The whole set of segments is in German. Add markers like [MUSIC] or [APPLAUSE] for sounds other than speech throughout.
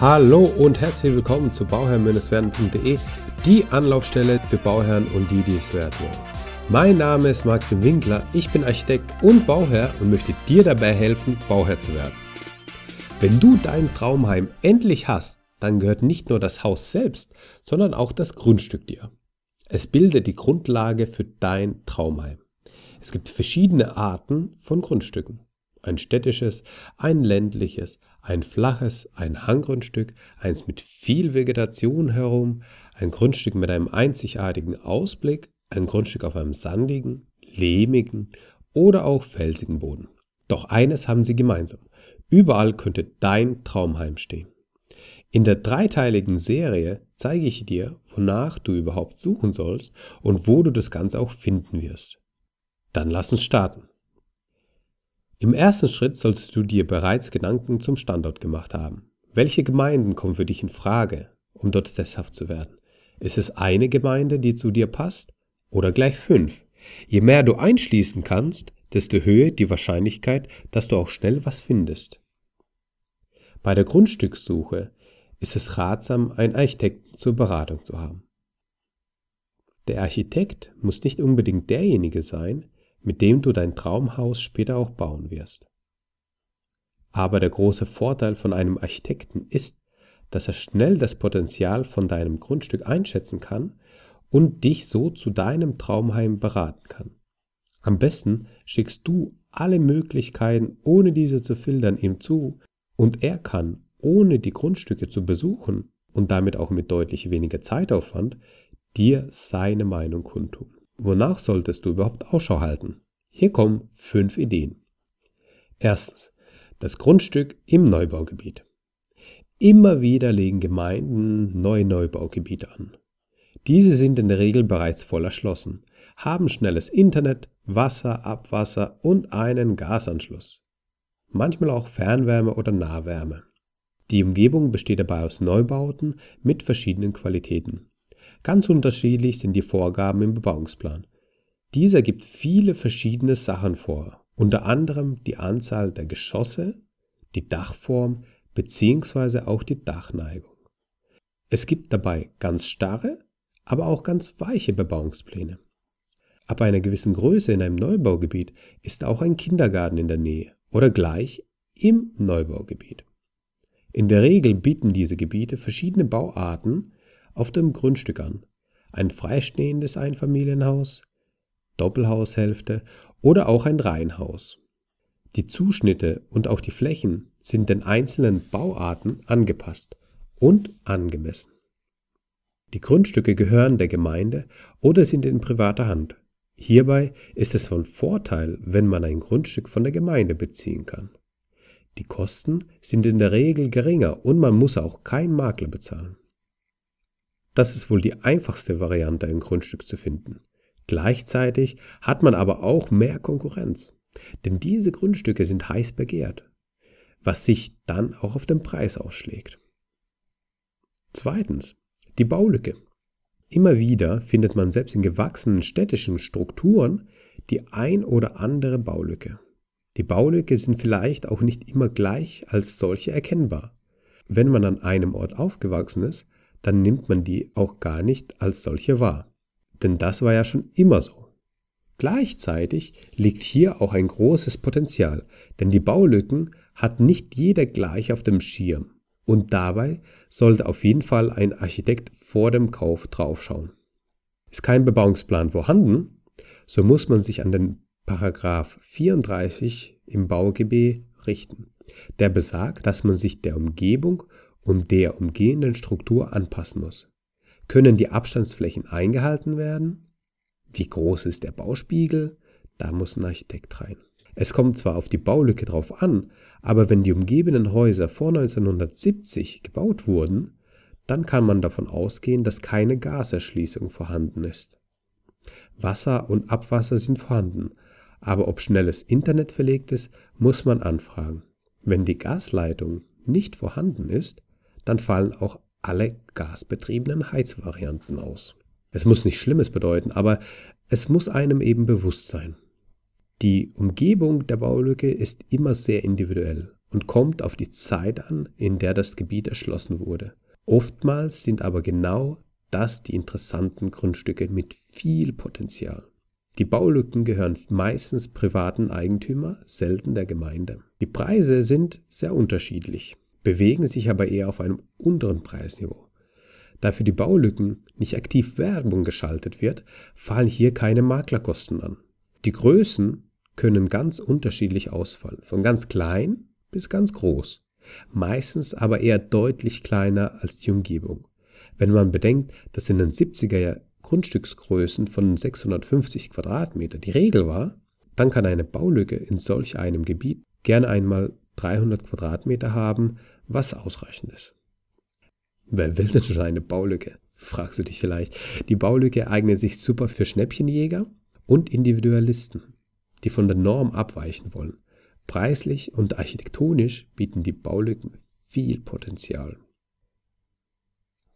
Hallo und herzlich willkommen zu bauherrn-werden.de, die Anlaufstelle für Bauherren und die, die es werden wollen. Mein Name ist Maxim Winkler, ich bin Architekt und Bauherr und möchte dir dabei helfen, Bauherr zu werden. Wenn du dein Traumheim endlich hast, dann gehört nicht nur das Haus selbst, sondern auch das Grundstück dir. Es bildet die Grundlage für dein Traumheim. Es gibt verschiedene Arten von Grundstücken ein städtisches, ein ländliches, ein flaches, ein Hanggrundstück, eins mit viel Vegetation herum, ein Grundstück mit einem einzigartigen Ausblick, ein Grundstück auf einem sandigen, lehmigen oder auch felsigen Boden. Doch eines haben sie gemeinsam. Überall könnte dein Traumheim stehen. In der dreiteiligen Serie zeige ich dir, wonach du überhaupt suchen sollst und wo du das Ganze auch finden wirst. Dann lass uns starten. Im ersten Schritt solltest du dir bereits Gedanken zum Standort gemacht haben. Welche Gemeinden kommen für dich in Frage, um dort sesshaft zu werden? Ist es eine Gemeinde, die zu dir passt? Oder gleich fünf? Je mehr du einschließen kannst, desto höher die Wahrscheinlichkeit, dass du auch schnell was findest. Bei der Grundstückssuche ist es ratsam, einen Architekten zur Beratung zu haben. Der Architekt muss nicht unbedingt derjenige sein, mit dem du dein Traumhaus später auch bauen wirst. Aber der große Vorteil von einem Architekten ist, dass er schnell das Potenzial von deinem Grundstück einschätzen kann und dich so zu deinem Traumheim beraten kann. Am besten schickst du alle Möglichkeiten, ohne diese zu filtern, ihm zu, und er kann, ohne die Grundstücke zu besuchen und damit auch mit deutlich weniger Zeitaufwand, dir seine Meinung kundtun. Wonach solltest du überhaupt Ausschau halten? Hier kommen fünf Ideen. Erstens. Das Grundstück im Neubaugebiet. Immer wieder legen Gemeinden neue Neubaugebiete an. Diese sind in der Regel bereits voll erschlossen, haben schnelles Internet, Wasser, Abwasser und einen Gasanschluss. Manchmal auch Fernwärme oder Nahwärme. Die Umgebung besteht dabei aus Neubauten mit verschiedenen Qualitäten. Ganz unterschiedlich sind die Vorgaben im Bebauungsplan. Dieser gibt viele verschiedene Sachen vor, unter anderem die Anzahl der Geschosse, die Dachform bzw. auch die Dachneigung. Es gibt dabei ganz starre, aber auch ganz weiche Bebauungspläne. Ab einer gewissen Größe in einem Neubaugebiet ist auch ein Kindergarten in der Nähe oder gleich im Neubaugebiet. In der Regel bieten diese Gebiete verschiedene Bauarten, auf dem Grundstück an. Ein freistehendes Einfamilienhaus, Doppelhaushälfte oder auch ein Reihenhaus. Die Zuschnitte und auch die Flächen sind den einzelnen Bauarten angepasst und angemessen. Die Grundstücke gehören der Gemeinde oder sind in privater Hand. Hierbei ist es von Vorteil, wenn man ein Grundstück von der Gemeinde beziehen kann. Die Kosten sind in der Regel geringer und man muss auch keinen Makler bezahlen. Das ist wohl die einfachste Variante, ein Grundstück zu finden. Gleichzeitig hat man aber auch mehr Konkurrenz, denn diese Grundstücke sind heiß begehrt, was sich dann auch auf den Preis ausschlägt. Zweitens, die Baulücke. Immer wieder findet man selbst in gewachsenen städtischen Strukturen die ein oder andere Baulücke. Die Baulücke sind vielleicht auch nicht immer gleich als solche erkennbar. Wenn man an einem Ort aufgewachsen ist, dann nimmt man die auch gar nicht als solche wahr. Denn das war ja schon immer so. Gleichzeitig liegt hier auch ein großes Potenzial, denn die Baulücken hat nicht jeder gleich auf dem Schirm. Und dabei sollte auf jeden Fall ein Architekt vor dem Kauf draufschauen. Ist kein Bebauungsplan vorhanden, so muss man sich an den Paragraf 34 im BauGB richten. Der besagt, dass man sich der Umgebung und der umgehenden Struktur anpassen muss. Können die Abstandsflächen eingehalten werden? Wie groß ist der Bauspiegel? Da muss ein Architekt rein. Es kommt zwar auf die Baulücke drauf an, aber wenn die umgebenden Häuser vor 1970 gebaut wurden, dann kann man davon ausgehen, dass keine Gaserschließung vorhanden ist. Wasser und Abwasser sind vorhanden, aber ob schnelles Internet verlegt ist, muss man anfragen. Wenn die Gasleitung nicht vorhanden ist, dann fallen auch alle gasbetriebenen Heizvarianten aus. Es muss nichts Schlimmes bedeuten, aber es muss einem eben bewusst sein. Die Umgebung der Baulücke ist immer sehr individuell und kommt auf die Zeit an, in der das Gebiet erschlossen wurde. Oftmals sind aber genau das die interessanten Grundstücke mit viel Potenzial. Die Baulücken gehören meistens privaten Eigentümer, selten der Gemeinde. Die Preise sind sehr unterschiedlich bewegen sich aber eher auf einem unteren Preisniveau. Da für die Baulücken nicht aktiv Werbung geschaltet wird, fallen hier keine Maklerkosten an. Die Größen können ganz unterschiedlich ausfallen, von ganz klein bis ganz groß, meistens aber eher deutlich kleiner als die Umgebung. Wenn man bedenkt, dass in den 70er Grundstücksgrößen von 650 Quadratmeter die Regel war, dann kann eine Baulücke in solch einem Gebiet gerne einmal 300 Quadratmeter haben, was ausreichend ist. Wer will denn schon eine Baulücke? fragst du dich vielleicht. Die Baulücke eignet sich super für Schnäppchenjäger und Individualisten, die von der Norm abweichen wollen. Preislich und architektonisch bieten die Baulücken viel Potenzial.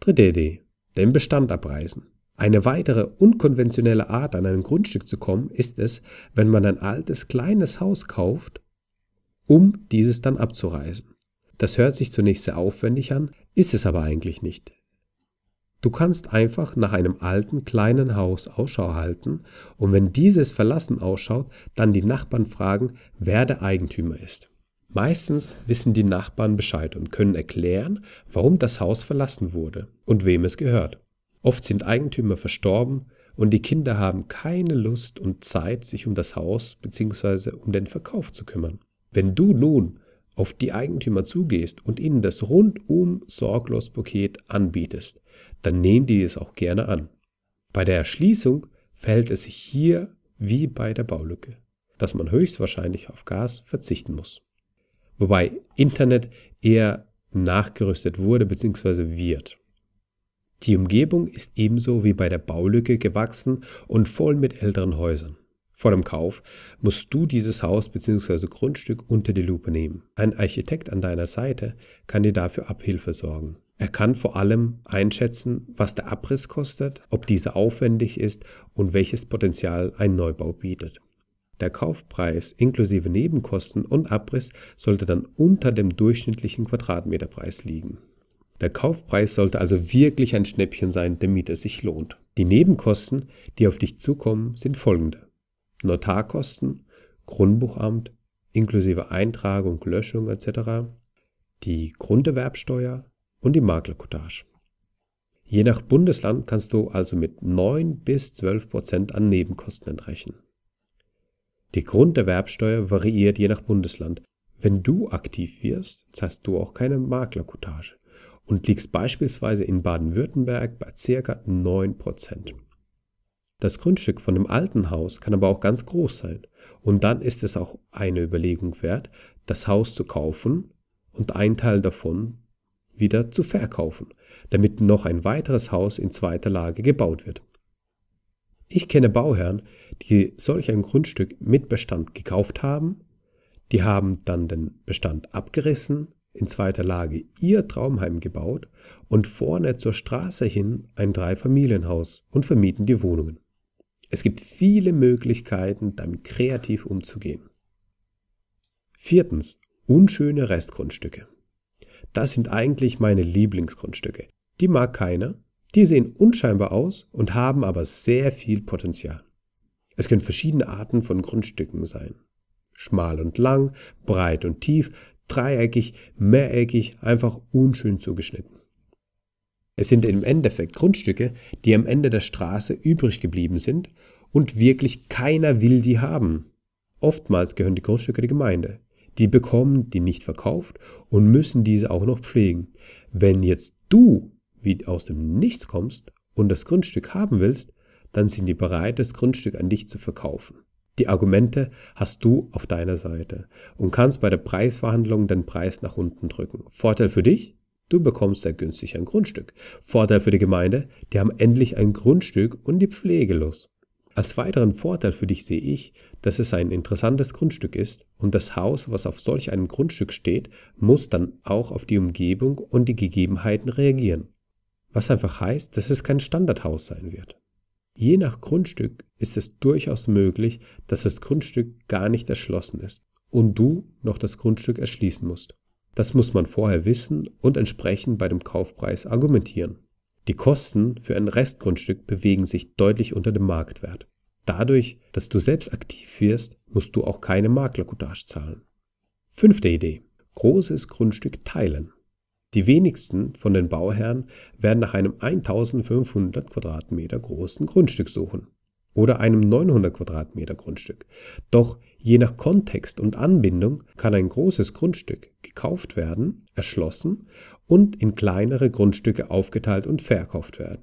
Dritte Idee. Den Bestand abreißen. Eine weitere unkonventionelle Art, an ein Grundstück zu kommen, ist es, wenn man ein altes, kleines Haus kauft um dieses dann abzureißen. Das hört sich zunächst sehr aufwendig an, ist es aber eigentlich nicht. Du kannst einfach nach einem alten, kleinen Haus Ausschau halten und wenn dieses verlassen ausschaut, dann die Nachbarn fragen, wer der Eigentümer ist. Meistens wissen die Nachbarn Bescheid und können erklären, warum das Haus verlassen wurde und wem es gehört. Oft sind Eigentümer verstorben und die Kinder haben keine Lust und Zeit, sich um das Haus bzw. um den Verkauf zu kümmern. Wenn du nun auf die Eigentümer zugehst und ihnen das rundum sorglos Paket anbietest, dann nehmen die es auch gerne an. Bei der Erschließung verhält es sich hier wie bei der Baulücke, dass man höchstwahrscheinlich auf Gas verzichten muss. Wobei Internet eher nachgerüstet wurde bzw. wird. Die Umgebung ist ebenso wie bei der Baulücke gewachsen und voll mit älteren Häusern vor dem Kauf musst du dieses Haus bzw. Grundstück unter die Lupe nehmen. Ein Architekt an deiner Seite kann dir dafür Abhilfe sorgen. Er kann vor allem einschätzen, was der Abriss kostet, ob dieser aufwendig ist und welches Potenzial ein Neubau bietet. Der Kaufpreis inklusive Nebenkosten und Abriss sollte dann unter dem durchschnittlichen Quadratmeterpreis liegen. Der Kaufpreis sollte also wirklich ein Schnäppchen sein, damit es sich lohnt. Die Nebenkosten, die auf dich zukommen, sind folgende. Notarkosten, Grundbuchamt inklusive Eintragung, Löschung etc., die Grunderwerbsteuer und die Maklerkotage. Je nach Bundesland kannst du also mit 9 bis 12 Prozent an Nebenkosten entrechnen. Die Grunderwerbsteuer variiert je nach Bundesland. Wenn du aktiv wirst, zahlst du auch keine Maklerkotage und liegst beispielsweise in Baden-Württemberg bei ca. 9 Prozent. Das Grundstück von dem alten Haus kann aber auch ganz groß sein. Und dann ist es auch eine Überlegung wert, das Haus zu kaufen und einen Teil davon wieder zu verkaufen, damit noch ein weiteres Haus in zweiter Lage gebaut wird. Ich kenne Bauherren, die solch ein Grundstück mit Bestand gekauft haben, die haben dann den Bestand abgerissen, in zweiter Lage ihr Traumheim gebaut und vorne zur Straße hin ein Dreifamilienhaus und vermieten die Wohnungen. Es gibt viele Möglichkeiten, damit kreativ umzugehen. Viertens, unschöne Restgrundstücke. Das sind eigentlich meine Lieblingsgrundstücke. Die mag keiner, die sehen unscheinbar aus und haben aber sehr viel Potenzial. Es können verschiedene Arten von Grundstücken sein. Schmal und lang, breit und tief, dreieckig, mehreckig, einfach unschön zugeschnitten. Es sind im Endeffekt Grundstücke, die am Ende der Straße übrig geblieben sind und wirklich keiner will die haben. Oftmals gehören die Grundstücke der Gemeinde. Die bekommen die nicht verkauft und müssen diese auch noch pflegen. Wenn jetzt du wie aus dem Nichts kommst und das Grundstück haben willst, dann sind die bereit, das Grundstück an dich zu verkaufen. Die Argumente hast du auf deiner Seite und kannst bei der Preisverhandlung den Preis nach unten drücken. Vorteil für dich? Du bekommst sehr günstig ein Grundstück. Vorteil für die Gemeinde, die haben endlich ein Grundstück und die Pflege los. Als weiteren Vorteil für dich sehe ich, dass es ein interessantes Grundstück ist und das Haus, was auf solch einem Grundstück steht, muss dann auch auf die Umgebung und die Gegebenheiten reagieren. Was einfach heißt, dass es kein Standardhaus sein wird. Je nach Grundstück ist es durchaus möglich, dass das Grundstück gar nicht erschlossen ist und du noch das Grundstück erschließen musst. Das muss man vorher wissen und entsprechend bei dem Kaufpreis argumentieren. Die Kosten für ein Restgrundstück bewegen sich deutlich unter dem Marktwert. Dadurch, dass du selbst aktiv wirst, musst du auch keine Maklercoutage zahlen. Fünfte Idee. Großes Grundstück teilen. Die wenigsten von den Bauherren werden nach einem 1500 Quadratmeter großen Grundstück suchen oder einem 900 Quadratmeter Grundstück. Doch je nach Kontext und Anbindung kann ein großes Grundstück gekauft werden, erschlossen und in kleinere Grundstücke aufgeteilt und verkauft werden.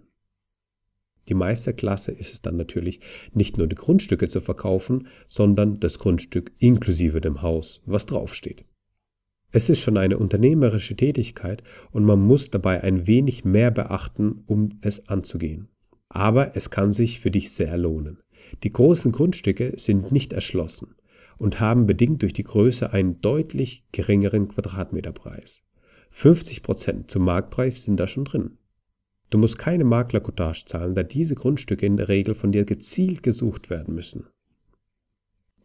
Die Meisterklasse ist es dann natürlich, nicht nur die Grundstücke zu verkaufen, sondern das Grundstück inklusive dem Haus, was draufsteht. Es ist schon eine unternehmerische Tätigkeit und man muss dabei ein wenig mehr beachten, um es anzugehen. Aber es kann sich für dich sehr lohnen. Die großen Grundstücke sind nicht erschlossen und haben bedingt durch die Größe einen deutlich geringeren Quadratmeterpreis. 50% Prozent zum Marktpreis sind da schon drin. Du musst keine Maklercoutage zahlen, da diese Grundstücke in der Regel von dir gezielt gesucht werden müssen.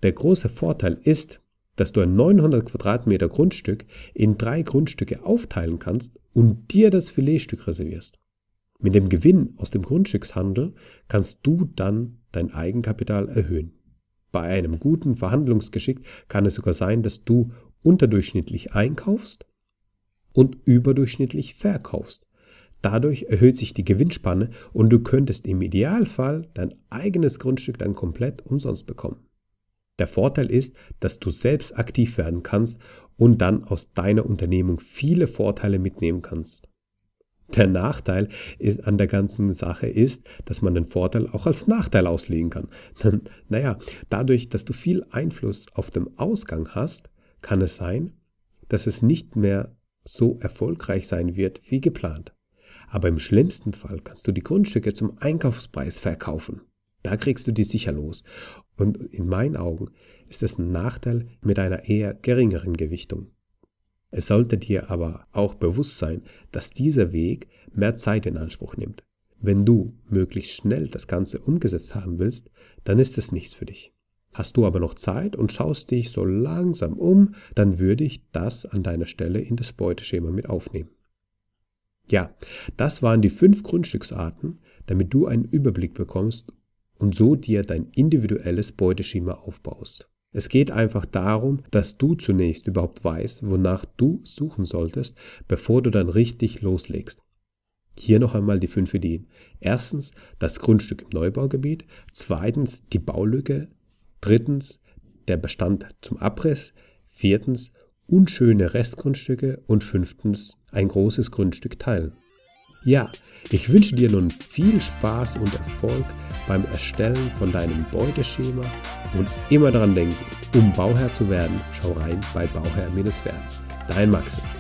Der große Vorteil ist, dass du ein 900 Quadratmeter Grundstück in drei Grundstücke aufteilen kannst und dir das Filetstück reservierst. Mit dem Gewinn aus dem Grundstückshandel kannst du dann dein Eigenkapital erhöhen. Bei einem guten Verhandlungsgeschick kann es sogar sein, dass du unterdurchschnittlich einkaufst und überdurchschnittlich verkaufst. Dadurch erhöht sich die Gewinnspanne und du könntest im Idealfall dein eigenes Grundstück dann komplett umsonst bekommen. Der Vorteil ist, dass du selbst aktiv werden kannst und dann aus deiner Unternehmung viele Vorteile mitnehmen kannst. Der Nachteil ist, an der ganzen Sache ist, dass man den Vorteil auch als Nachteil auslegen kann. [LAUGHS] naja, dadurch, dass du viel Einfluss auf den Ausgang hast, kann es sein, dass es nicht mehr so erfolgreich sein wird wie geplant. Aber im schlimmsten Fall kannst du die Grundstücke zum Einkaufspreis verkaufen. Da kriegst du die sicher los. Und in meinen Augen ist es ein Nachteil mit einer eher geringeren Gewichtung. Es sollte dir aber auch bewusst sein, dass dieser Weg mehr Zeit in Anspruch nimmt. Wenn du möglichst schnell das Ganze umgesetzt haben willst, dann ist es nichts für dich. Hast du aber noch Zeit und schaust dich so langsam um, dann würde ich das an deiner Stelle in das Beuteschema mit aufnehmen. Ja, das waren die fünf Grundstücksarten, damit du einen Überblick bekommst und so dir dein individuelles Beuteschema aufbaust. Es geht einfach darum, dass du zunächst überhaupt weißt, wonach du suchen solltest, bevor du dann richtig loslegst. Hier noch einmal die fünf Ideen. Erstens das Grundstück im Neubaugebiet, zweitens die Baulücke, drittens der Bestand zum Abriss, viertens unschöne Restgrundstücke und fünftens ein großes Grundstück teilen. Ja, ich wünsche dir nun viel Spaß und Erfolg beim Erstellen von deinem Beuteschema und immer daran denken, um Bauherr zu werden, schau rein bei Bauherr-Werden. Dein Maxim.